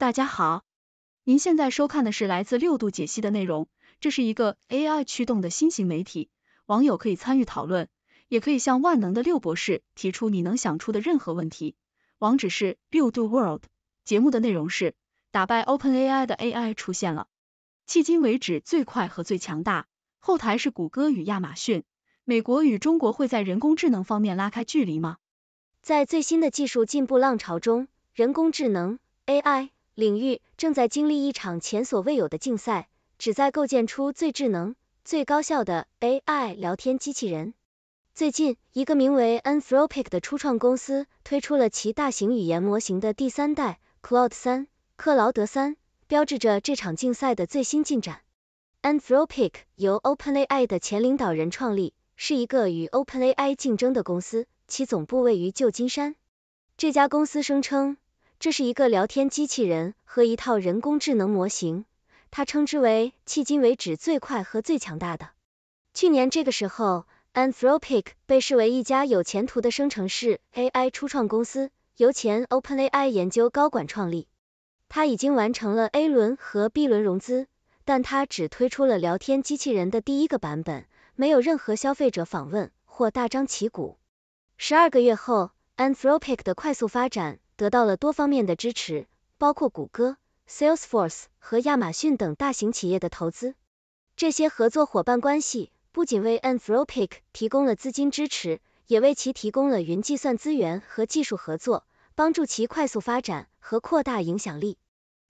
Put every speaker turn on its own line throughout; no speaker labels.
大家好，您现在收看的是来自六度解析的内容，这是一个 AI 驱动的新型媒体，网友可以参与讨论，也可以向万能的六博士提出你能想出的任何问题。网址是 Build World。节目的内容是打败 OpenAI 的 AI 出现了，迄今为止最快和最强大。后台是谷歌与亚马逊，美国与中国会在人工智能方面拉开距
离吗？在最新的技术进步浪潮中，人工智能 AI。领域正在经历一场前所未有的竞赛，旨在构建出最智能、最高效的 AI 聊天机器人。最近，一个名为 Anthropic 的初创公司推出了其大型语言模型的第三代 Claude 三，克劳德三，标志着这场竞赛的最新进展。Anthropic 由 OpenAI 的前领导人创立，是一个与 OpenAI 竞争的公司，其总部位于旧金山。这家公司声称。这是一个聊天机器人和一套人工智能模型，它称之为迄今为止最快和最强大的。去年这个时候，Anthropic 被视为一家有前途的生成式 AI 初创公司，由前 OpenAI 研究高管创立。它已经完成了 A 轮和 B 轮融资，但它只推出了聊天机器人的第一个版本，没有任何消费者访问或大张旗鼓。十二个月后，Anthropic 的快速发展。得到了多方面的支持，包括谷歌、Salesforce 和亚马逊等大型企业的投资。这些合作伙伴关系不仅为 Anthropic 提供了资金支持，也为其提供了云计算资源和技术合作，帮助其快速发展和扩大影响力。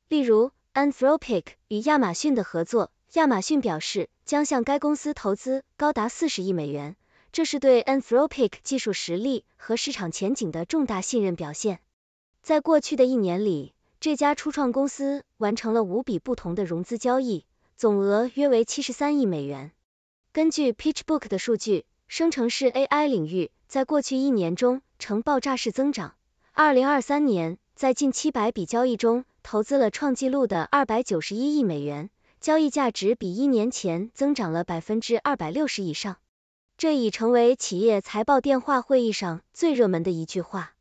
例如，Anthropic 与亚马逊的合作，亚马逊表示将向该公司投资高达四十亿美元，这是对 Anthropic 技术实力和市场前景的重大信任表现。在过去的一年里，这家初创公司完成了五笔不同的融资交易，总额约为七十三亿美元。根据 PitchBook 的数据，生成式 AI 领域在过去一年中呈爆炸式增长。二零二三年，在近七百笔交易中，投资了创纪录的二百九十一亿美元，交易价值比一年前增长了百分之二百六十以上。这已成为企业财报电话会议上最热门的一句话。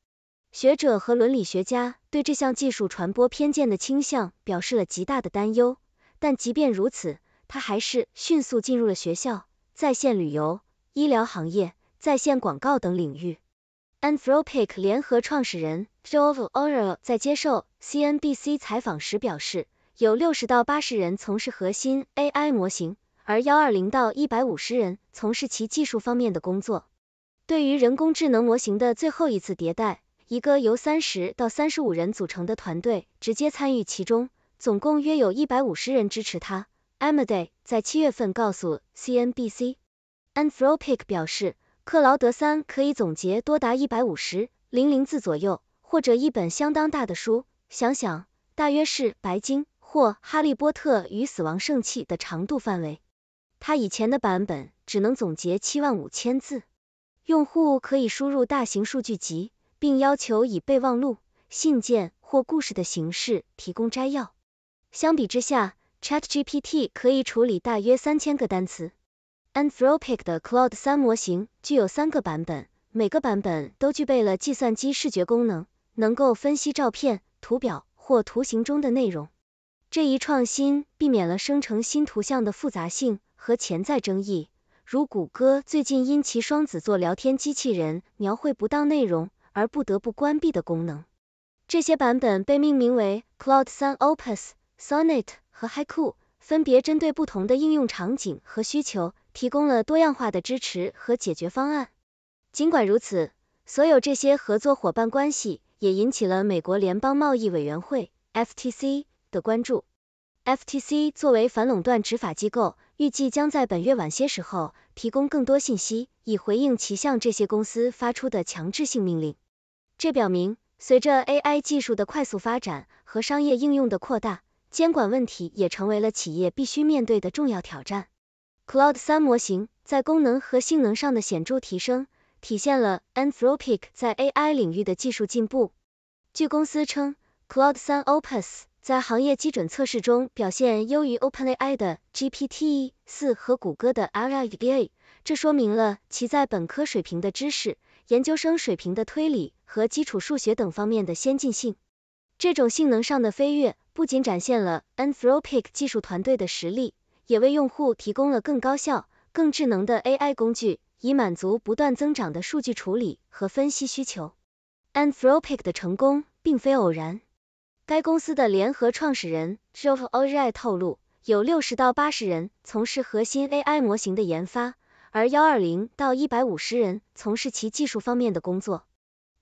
学者和伦理学家对这项技术传播偏见的倾向表示了极大的担忧，但即便如此，他还是迅速进入了学校、在线旅游、医疗行业、在线广告等领域。Anthropic 联合创始人 j o e o r l 在接受 CNBC 采访时表示，有六十到八十人从事核心 AI 模型，而幺二零到一百五十人从事其技术方面的工作。对于人工智能模型的最后一次迭代。一个由三十到三十五人组成的团队直接参与其中，总共约有一百五十人支持他。Amade 在七月份告诉 CNBC。Anthropic 表示，克劳德三可以总结多达一百五十零零字左右，或者一本相当大的书，想想，大约是《白鲸》或《哈利波特与死亡圣器》的长度范围。他以前的版本只能总结七万五千字。用户可以输入大型数据集。并要求以备忘录、信件或故事的形式提供摘要。相比之下，ChatGPT 可以处理大约三千个单词。Anthropic 的 Claude 三模型具有三个版本，每个版本都具备了计算机视觉功能，能够分析照片、图表或图形中的内容。这一创新避免了生成新图像的复杂性和潜在争议，如谷歌最近因其双子座聊天机器人描绘不当内容。而不得不关闭的功能。这些版本被命名为 Cloud 三 Opus、Sonnet 和 Haiku，分别针对不同的应用场景和需求，提供了多样化的支持和解决方案。尽管如此，所有这些合作伙伴关系也引起了美国联邦贸易委员会 （FTC） 的关注。FTC 作为反垄断执法机构，预计将在本月晚些时候提供更多信息，以回应其向这些公司发出的强制性命令。这表明，随着 AI 技术的快速发展和商业应用的扩大，监管问题也成为了企业必须面对的重要挑战。Cloud 三模型在功能和性能上的显著提升，体现了 Anthropic 在 AI 领域的技术进步。据公司称，Cloud 三 Opus 在行业基准测试中表现优于 OpenAI 的 GPT 四和谷歌的 LLaMA，这说明了其在本科水平的知识。研究生水平的推理和基础数学等方面的先进性，这种性能上的飞跃不仅展现了 Anthropic 技术团队的实力，也为用户提供了更高效、更智能的 AI 工具，以满足不断增长的数据处理和分析需求。Anthropic 的成功并非偶然，该公司的联合创始人 Jeff Ollie 透露，有六十到八十人从事核心 AI 模型的研发。而幺二零到一百五十人从事其技术方面的工作。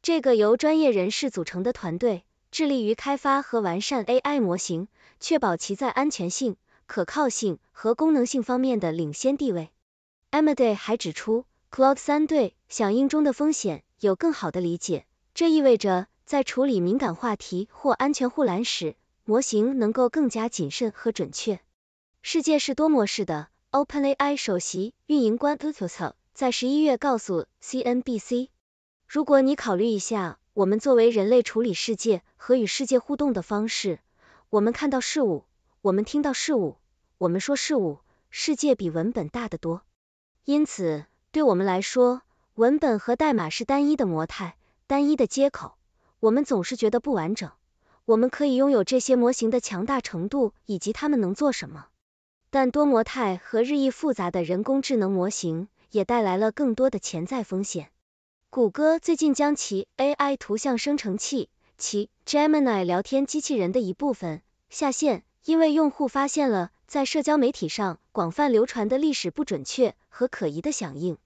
这个由专业人士组成的团队致力于开发和完善 AI 模型，确保其在安全性、可靠性和功能性方面的领先地位。AMD a 还指出 c l o u d 三对响应中的风险有更好的理解，这意味着在处理敏感话题或安全护栏时，模型能够更加谨慎和准确。世界是多模式的。OpenAI 首席运营官 Lucas 在十一月告诉 CNBC：“ 如果你考虑一下，我们作为人类处理世界和与世界互动的方式，我们看到事物，我们听到事物，我们说事物，世界比文本大得多。因此，对我们来说，文本和代码是单一的模态、单一的接口，我们总是觉得不完整。我们可以拥有这些模型的强大程度以及它们能做什么。”但多模态和日益复杂的人工智能模型也带来了更多的潜在风险。谷歌最近将其 AI 图像生成器，其 Gemini 聊天机器人的一部分下线，因为用户发现了在社交媒体上广泛流传的历史不准确和可疑的响应。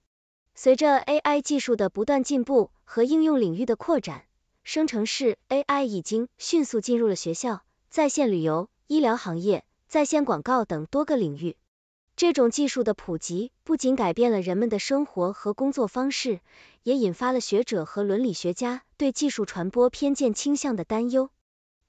随着 AI 技术的不断进步和应用领域的扩展，生成式 AI 已经迅速进入了学校、在线旅游、医疗行业。在线广告等多个领域，这种技术的普及不仅改变了人们的生活和工作方式，也引发了学者和伦理学家对技术传播偏见倾向的担忧。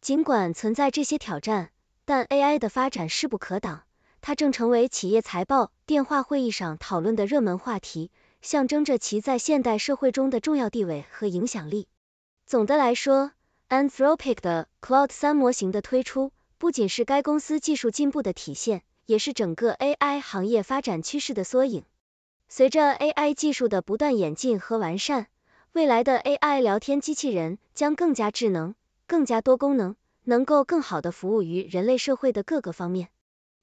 尽管存在这些挑战，但 AI 的发展势不可挡，它正成为企业财报电话会议上讨论的热门话题，象征着其在现代社会中的重要地位和影响力。总的来说，Anthropic 的 Claude 三模型的推出。不仅是该公司技术进步的体现，也是整个 AI 行业发展趋势的缩影。随着 AI 技术的不断演进和完善，未来的 AI 聊天机器人将更加智能、更加多功能，能够更好的服务于人类社会的各个方面。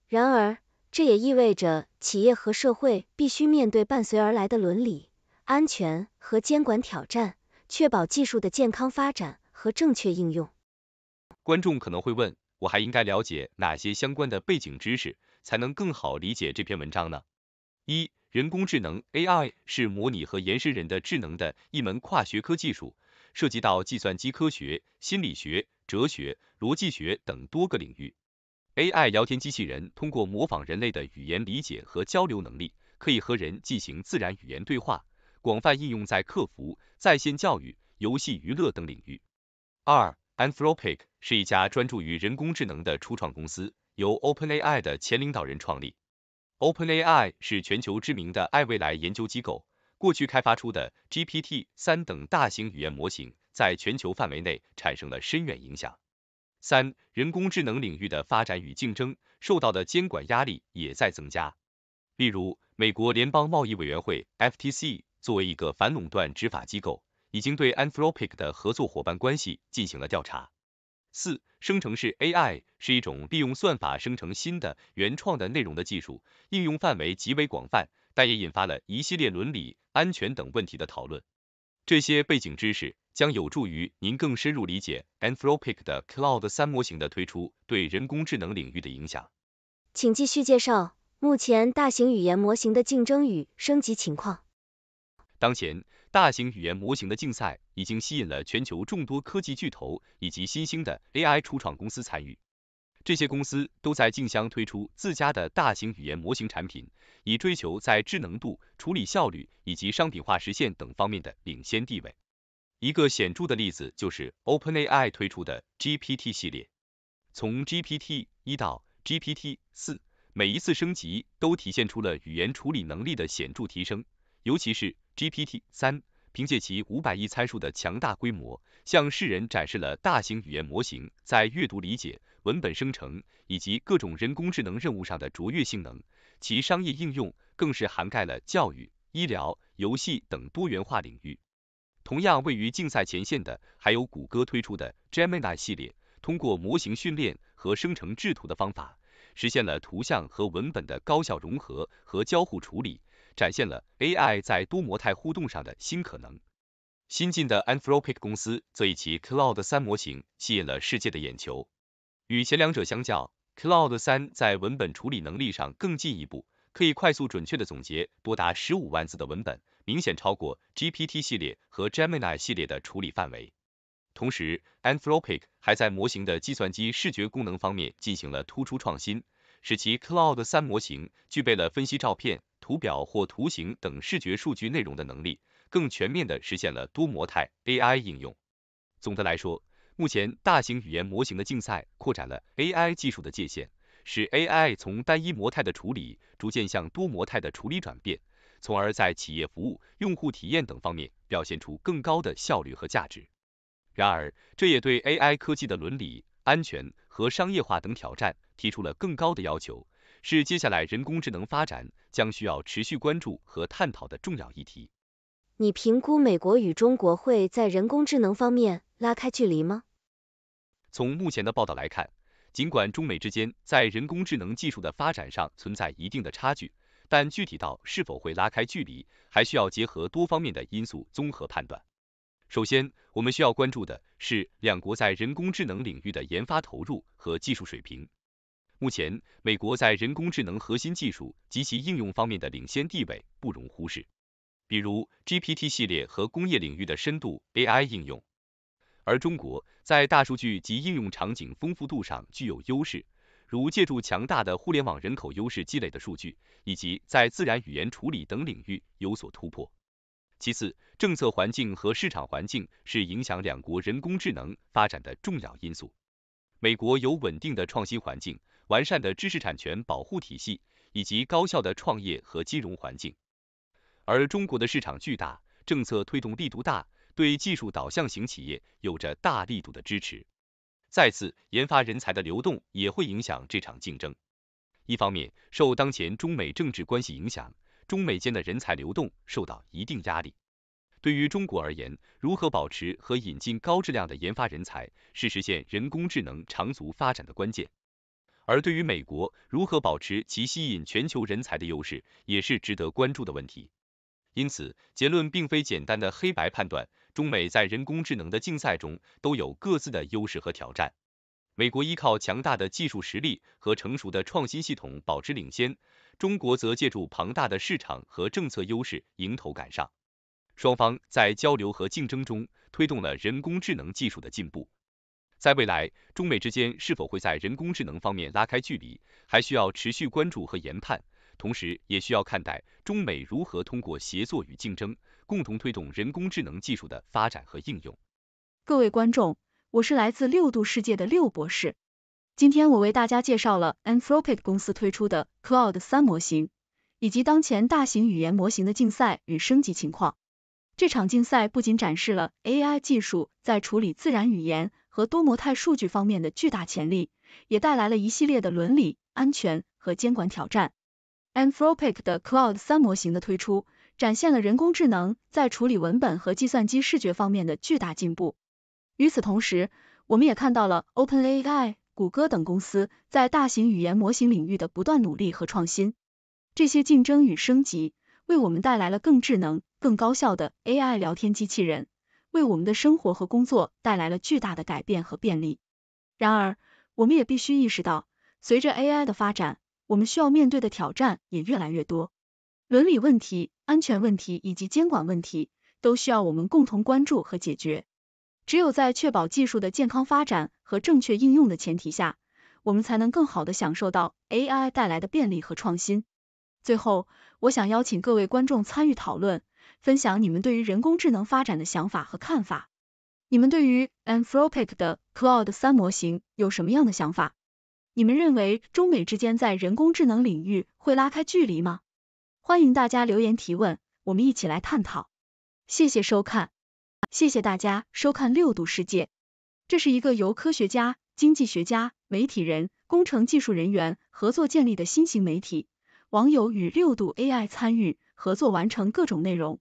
然而，这也意味着企业和社会必须面对伴随而来的伦理、安全和监管挑战，确保技术的健康发展和正确应用。
观众可能会问。我还应该了解哪些相关的背景知识，才能更好理解这篇文章呢？一、人工智能 AI 是模拟和延伸人的智能的一门跨学科技术，涉及到计算机科学、心理学、哲学、逻辑学等多个领域。AI 聊天机器人通过模仿人类的语言理解和交流能力，可以和人进行自然语言对话，广泛应用在客服、在线教育、游戏娱乐等领域。二 Anthropic 是一家专注于人工智能的初创公司，由 OpenAI 的前领导人创立。OpenAI 是全球知名的爱未来研究机构，过去开发出的 GPT 三等大型语言模型，在全球范围内产生了深远影响。三、人工智能领域的发展与竞争受到的监管压力也在增加，例如美国联邦贸易委员会 FTC 作为一个反垄断执法机构。已经对 Anthropic 的合作伙伴关系进行了调查。四，生成式 AI 是一种利用算法生成新的、原创的内容的技术，应用范围极为广泛，但也引发了一系列伦理、安全等问题的讨论。这些背景知识将有助于您更深入理解 Anthropic 的 c l o u d 三模型的推出对人工智能领域的影响。
请继续介绍目前大型语言模型的竞争与升级情况。
当前，大型语言模型的竞赛已经吸引了全球众多科技巨头以及新兴的 AI 初创公司参与。这些公司都在竞相推出自家的大型语言模型产品，以追求在智能度、处理效率以及商品化实现等方面的领先地位。一个显著的例子就是 OpenAI 推出的 GPT 系列，从 GPT 一到 GPT 四，每一次升级都体现出了语言处理能力的显著提升，尤其是。GPT 三凭借其五百亿参数的强大规模，向世人展示了大型语言模型在阅读理解、文本生成以及各种人工智能任务上的卓越性能。其商业应用更是涵盖了教育、医疗、游戏等多元化领域。同样位于竞赛前线的还有谷歌推出的 Gemini 系列，通过模型训练和生成制图的方法，实现了图像和文本的高效融合和交互处理。展现了 AI 在多模态互动上的新可能。新晋的 Anthropic 公司则以其 Claude 三模型吸引了世界的眼球。与前两者相较，Claude 三在文本处理能力上更进一步，可以快速准确的总结多达十五万字的文本，明显超过 GPT 系列和 Gemini 系列的处理范围。同时，Anthropic 还在模型的计算机视觉功能方面进行了突出创新，使其 Claude 三模型具备了分析照片。图表或图形等视觉数据内容的能力，更全面地实现了多模态 AI 应用。总的来说，目前大型语言模型的竞赛扩展了 AI 技术的界限，使 AI 从单一模态的处理逐渐向多模态的处理转变，从而在企业服务、用户体验等方面表现出更高的效率和价值。然而，这也对 AI 科技的伦理、安全和商业化等挑战提出了更高的要求。是接下来人工智能发展将需要持续关注和探讨的重要议题。
你评估美国与中国会在人工智能方面拉开距离吗？
从目前的报道来看，尽管中美之间在人工智能技术的发展上存在一定的差距，但具体到是否会拉开距离，还需要结合多方面的因素综合判断。首先，我们需要关注的是两国在人工智能领域的研发投入和技术水平。目前，美国在人工智能核心技术及其应用方面的领先地位不容忽视，比如 GPT 系列和工业领域的深度 AI 应用。而中国在大数据及应用场景丰富度上具有优势，如借助强大的互联网人口优势积累的数据，以及在自然语言处理等领域有所突破。其次，政策环境和市场环境是影响两国人工智能发展的重要因素。美国有稳定的创新环境。完善的知识产权保护体系以及高效的创业和金融环境，而中国的市场巨大，政策推动力度大，对技术导向型企业有着大力度的支持。再次，研发人才的流动也会影响这场竞争。一方面，受当前中美政治关系影响，中美间的人才流动受到一定压力。对于中国而言，如何保持和引进高质量的研发人才，是实现人工智能长足发展的关键。而对于美国如何保持其吸引全球人才的优势，也是值得关注的问题。因此，结论并非简单的黑白判断。中美在人工智能的竞赛中都有各自的优势和挑战。美国依靠强大的技术实力和成熟的创新系统保持领先，中国则借助庞大的市场和政策优势迎头赶上。双方在交流和竞争中，推动了人工智能技术的进步。在未来，中美之间是否会在人工智能方面拉开距离，还需要持续关注和研判。同时，也需要看待中美如何通过协作与竞争，共同推动人工智能技术的发展和应用。
各位观众，我是来自六度世界的六博士。今天我为大家介绍了 Anthropic 公司推出的 c l o u d 三模型，以及当前大型语言模型的竞赛与升级情况。这场竞赛不仅展示了 AI 技术在处理自然语言。和多模态数据方面的巨大潜力，也带来了一系列的伦理、安全和监管挑战。Anthropic 的 c l o u d 三模型的推出，展现了人工智能在处理文本和计算机视觉方面的巨大进步。与此同时，我们也看到了 OpenAI、谷歌等公司在大型语言模型领域的不断努力和创新。这些竞争与升级，为我们带来了更智能、更高效的 AI 聊天机器人。为我们的生活和工作带来了巨大的改变和便利。然而，我们也必须意识到，随着 AI 的发展，我们需要面对的挑战也越来越多。伦理问题、安全问题以及监管问题，都需要我们共同关注和解决。只有在确保技术的健康发展和正确应用的前提下，我们才能更好的享受到 AI 带来的便利和创新。最后，我想邀请各位观众参与讨论。分享你们对于人工智能发展的想法和看法。你们对于 Anthropic 的 Claude 三模型有什么样的想法？你们认为中美之间在人工智能领域会拉开距离吗？欢迎大家留言提问，我们一起来探讨。谢谢收看，谢谢大家收看六度世界。这是一个由科学家、经济学家、媒体人、工程技术人员合作建立的新型媒体，网友与六度 AI 参与合作完成各种内容。